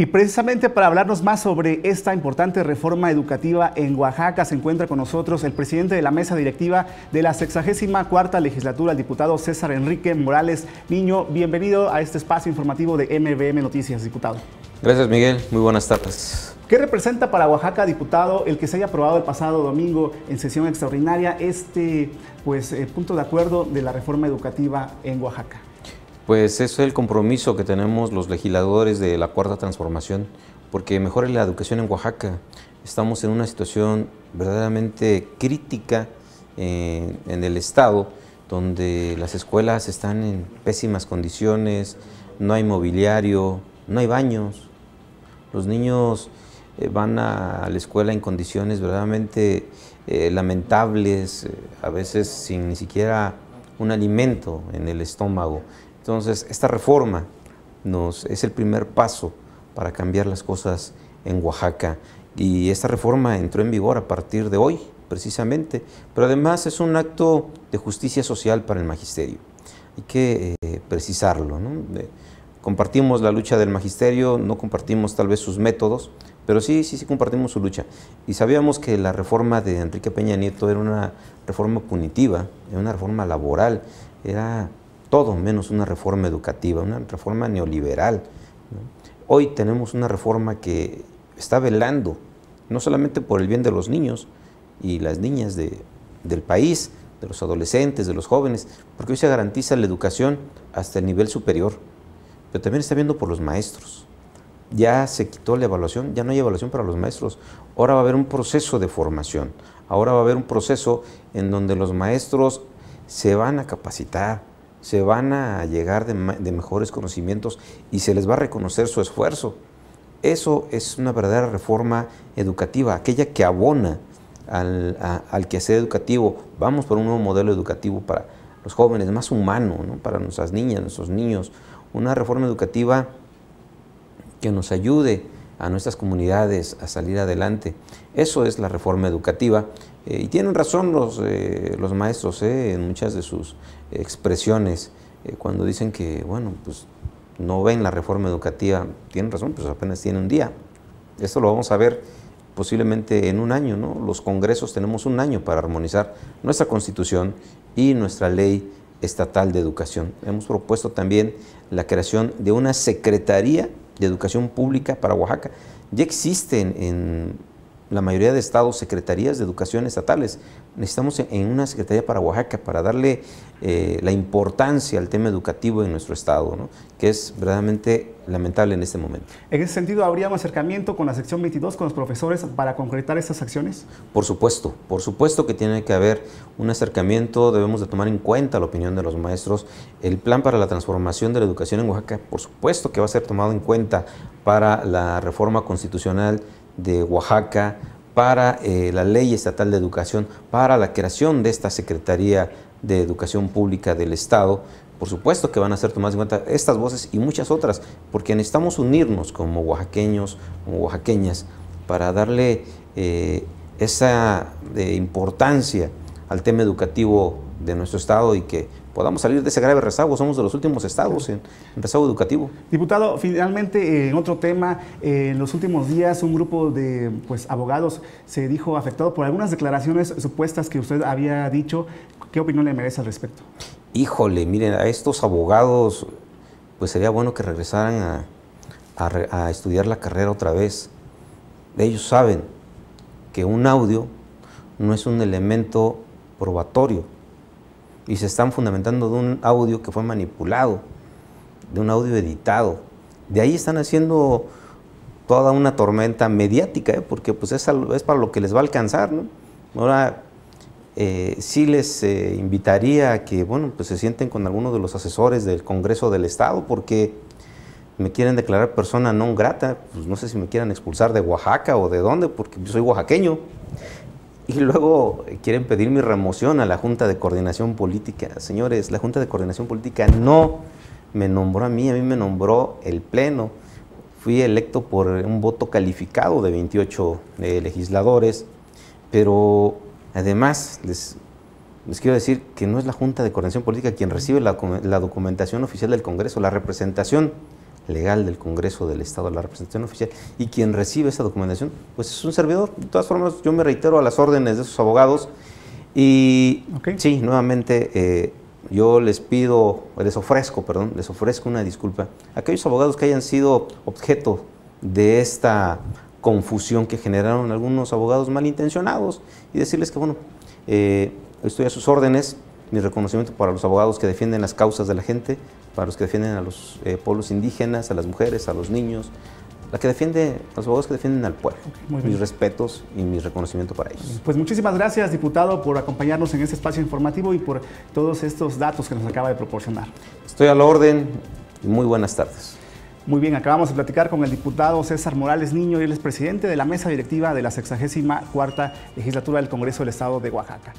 Y precisamente para hablarnos más sobre esta importante reforma educativa en Oaxaca, se encuentra con nosotros el presidente de la mesa directiva de la 64 legislatura, el diputado César Enrique Morales Niño. Bienvenido a este espacio informativo de MBM Noticias, diputado. Gracias, Miguel. Muy buenas tardes. ¿Qué representa para Oaxaca, diputado, el que se haya aprobado el pasado domingo en sesión extraordinaria este pues, eh, punto de acuerdo de la reforma educativa en Oaxaca? Pues es el compromiso que tenemos los legisladores de la Cuarta Transformación, porque mejore la educación en Oaxaca. Estamos en una situación verdaderamente crítica eh, en el Estado, donde las escuelas están en pésimas condiciones, no hay mobiliario, no hay baños. Los niños eh, van a la escuela en condiciones verdaderamente eh, lamentables, a veces sin ni siquiera un alimento en el estómago. Entonces, esta reforma nos, es el primer paso para cambiar las cosas en Oaxaca y esta reforma entró en vigor a partir de hoy, precisamente, pero además es un acto de justicia social para el magisterio. Hay que eh, precisarlo. Eh, compartimos la lucha del magisterio, no compartimos tal vez sus métodos, pero sí, sí, sí compartimos su lucha. Y sabíamos que la reforma de Enrique Peña Nieto era una reforma punitiva, era una reforma laboral, era todo menos una reforma educativa, una reforma neoliberal. Hoy tenemos una reforma que está velando no solamente por el bien de los niños y las niñas del país, de los adolescentes, de los jóvenes, porque hoy se garantiza la educación hasta el nivel superior, pero también está viendo por los maestros. Ya se quitó la evaluación, ya no hay evaluación para los maestros. Ahora va a haber un proceso de formación, ahora va a haber un proceso en donde los maestros se van a capacitar, se van a llegar de, mejores conocimientos y se les va a reconocer su esfuerzo. Eso es una verdadera reforma educativa, aquella que abona al, quehacer educativo. Vamos por un nuevo modelo educativo para los jóvenes, más humano, para nuestras niñas, nuestros niños. Una reforma educativa que nos ayude a nuestras comunidades a salir adelante. Eso es la reforma educativa eh, y tienen razón los, eh, los maestros eh, en muchas de sus expresiones cuando dicen que, bueno, pues no ven la reforma educativa. Tienen razón, pues apenas tiene un día. Esto lo vamos a ver posiblemente en un año, ¿no? Los congresos tenemos un año para armonizar nuestra constitución y nuestra ley estatal de educación. Hemos propuesto también la creación de una Secretaría de Educación Pública para Oaxaca. Ya existen en la mayoría de estados, secretarías de educación estatales. Necesitamos en una secretaría para Oaxaca para darle eh, la importancia al tema educativo en nuestro estado, que es verdaderamente lamentable en este momento. En ese sentido, ¿habría un acercamiento con la sección 22, con los profesores, para concretar estas acciones? Por supuesto, por supuesto que tiene que haber un acercamiento, debemos de tomar en cuenta la opinión de los maestros. El plan para la transformación de la educación en Oaxaca, por supuesto que va a ser tomado en cuenta para la reforma constitucional de Oaxaca para eh, la Ley Estatal de Educación, para la creación de esta Secretaría de Educación Pública del Estado. Por supuesto que van a ser tomadas en cuenta estas voces y muchas otras, porque necesitamos unirnos como oaxaqueños, como oaxaqueñas, para darle eh, esa eh, importancia al tema educativo de nuestro Estado y que podamos salir de ese grave rezago. Somos de los últimos estados en, rezago educativo. Diputado, finalmente, eh, en otro tema, eh, en los últimos días un grupo de pues, abogados se dijo afectado por algunas declaraciones supuestas que usted había dicho. ¿Qué opinión le merece al respecto? Híjole, miren, a estos abogados, pues sería bueno que regresaran a estudiar la carrera otra vez. Ellos saben que un audio no es un elemento probatorio y se están fundamentando de un audio que fue manipulado, de un audio editado. De ahí están haciendo toda una tormenta mediática, ¿eh? porque pues es, es, para lo que les va a alcanzar. ¿no? Ahora, eh, sí les eh, invitaría a que bueno, pues se sienten con alguno de los asesores del Congreso del Estado, porque me quieren declarar persona no grata, pues no sé si me quieran expulsar de Oaxaca o de dónde, porque yo soy oaxaqueño y luego quieren pedir mi remoción a la Junta de Coordinación Política. Señores, la Junta de Coordinación Política no me nombró a mí, a mí me nombró el Pleno. Fui electo por un voto calificado de 28 eh, legisladores, pero además les, quiero decir que no es la Junta de Coordinación Política quien recibe la documentación oficial del Congreso, la representación legal del Congreso del Estado a la representación oficial y quien recibe esa documentación, pues es un servidor. De todas formas, yo me reitero a las órdenes de sus abogados y sí, nuevamente eh, yo les pido, les ofrezco, perdón, les ofrezco una disculpa a aquellos abogados que hayan sido objeto de esta confusión que generaron algunos abogados malintencionados y decirles que, bueno, eh, estoy a sus órdenes, mi reconocimiento para los abogados que defienden las causas de la gente, para los que defienden a los eh, pueblos indígenas, a las mujeres, a los niños, la que defiende, los abogados que defienden al pueblo. mis respetos y mi reconocimiento para ellos. Pues muchísimas gracias, diputado, por acompañarnos en este espacio informativo y por todos estos datos que nos acaba de proporcionar. Estoy a la orden y muy buenas tardes. Muy bien, acabamos de platicar con el diputado César Morales Niño, y él es presidente de la mesa directiva de la 64 Legislatura del Congreso del Estado de Oaxaca.